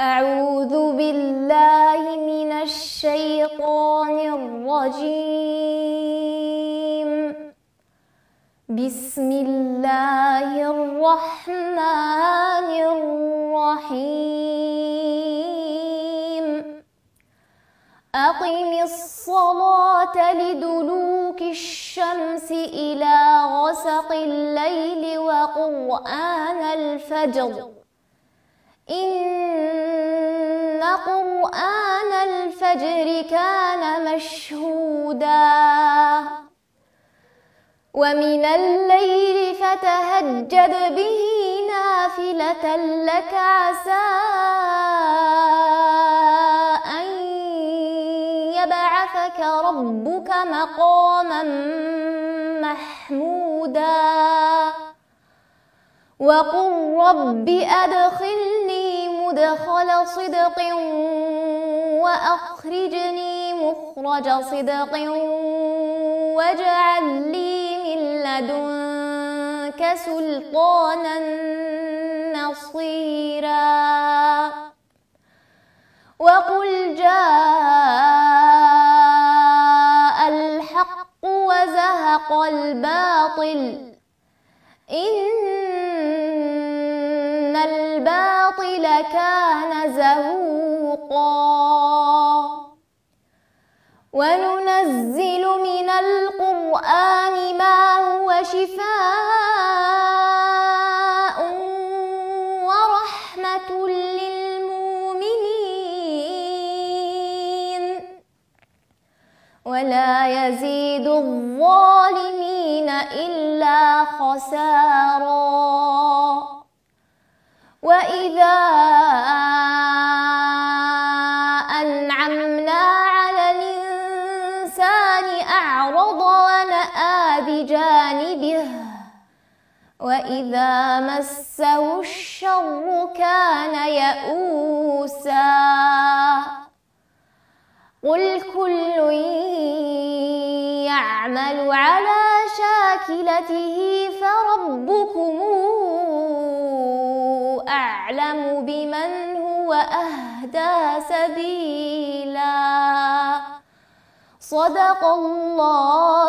أعوذ بالله من الشيطان الرجيم بسم الله الرحمن الرحيم أقم الصلاة لدلوك الشمس إلى غسق الليل وقرآن الفجر إن قرآن الفجر كان مشهودا ومن الليل فتهجد به نافلة لك عسى أن يبعثك ربك مقاما محمودا وقل رب أدخلني مدخل صدق وأخرجني مخرج صدق واجعل لي من لدنك سلطانا نصيرا وقل جاء الحق وزهق الباطل إن كان زهوقا وننزل من القرآن ما هو شفاء ورحمة للمؤمنين ولا يزيد الظالمين إلا خسارا وإذا وإذا مسه الشر كان يئوسا قل كل يعمل على شاكلته فربكم أعلم بمن هو أهدى سبيلا صدق الله